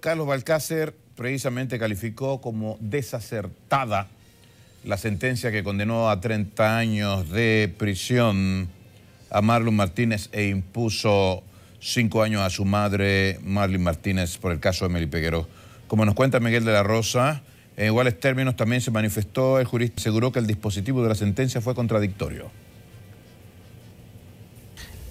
Carlos Balcácer precisamente calificó como desacertada la sentencia que condenó a 30 años de prisión a Marlon Martínez e impuso 5 años a su madre Marlon Martínez por el caso de Meli Peguero. Como nos cuenta Miguel de la Rosa, en iguales términos también se manifestó el jurista, aseguró que el dispositivo de la sentencia fue contradictorio.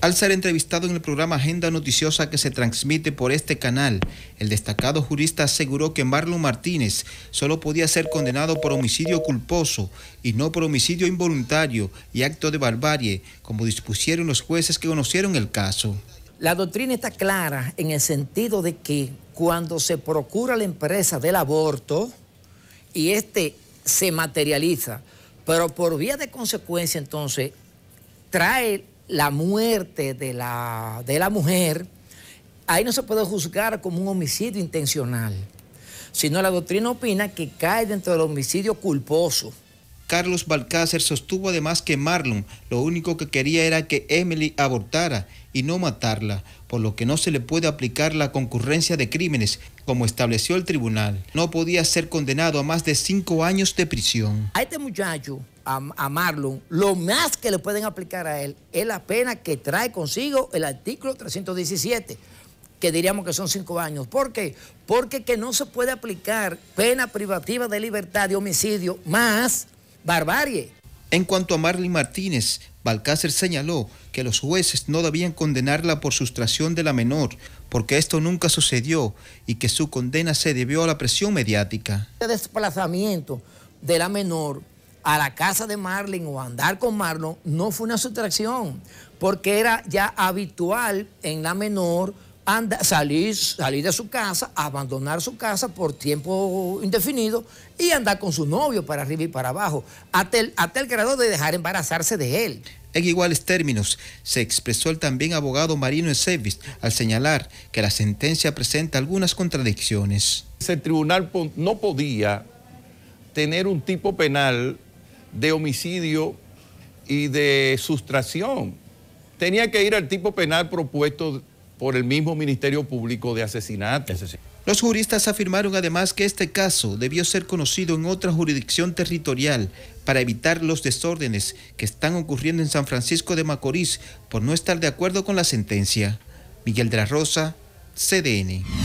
Al ser entrevistado en el programa Agenda Noticiosa que se transmite por este canal, el destacado jurista aseguró que Marlon Martínez solo podía ser condenado por homicidio culposo y no por homicidio involuntario y acto de barbarie, como dispusieron los jueces que conocieron el caso. La doctrina está clara en el sentido de que cuando se procura la empresa del aborto y este se materializa, pero por vía de consecuencia entonces trae la muerte de la, mujer, ahí no se puede juzgar como un homicidio intencional, sino la doctrina opina que cae dentro del homicidio culposo. Carlos Balcácer sostuvo además que Marlon lo único que quería era que Emily abortara y no matarla, por lo que no se le puede aplicar la concurrencia de crímenes, como estableció el tribunal. No podía ser condenado a más de cinco años de prisión. A este muchacho a, Marlon, lo más que le pueden aplicar a él es la pena que trae consigo el artículo 317, que diríamos que son cinco años. ¿Por qué? Porque que no se puede aplicar pena privativa de libertad de homicidio más barbarie. En cuanto a Marlon Martínez, Balcácer señaló que los jueces no debían condenarla por sustracción de la menor, porque esto nunca sucedió y que su condena se debió a la presión mediática. el desplazamiento de la menor a la casa de Marlin o andar con Marlon no fue una sustracción, porque era ya habitual en la menor salir, salir de su casa, abandonar su casa por tiempo indefinido y andar con su novio para arriba y para abajo, hasta el, grado de dejar embarazarse de él. En iguales términos, se expresó el también abogado Marino Ezevis al señalar que la sentencia presenta algunas contradicciones. Ese tribunal no podía tener un tipo penal de homicidio y de sustracción. Tenía que ir al tipo penal propuesto por el mismo Ministerio Público de Asesinato. Los juristas afirmaron además que este caso debió ser conocido en otra jurisdicción territorial para evitar los desórdenes que están ocurriendo en San Francisco de Macorís por no estar de acuerdo con la sentencia. Miguel de la Rosa, CDN.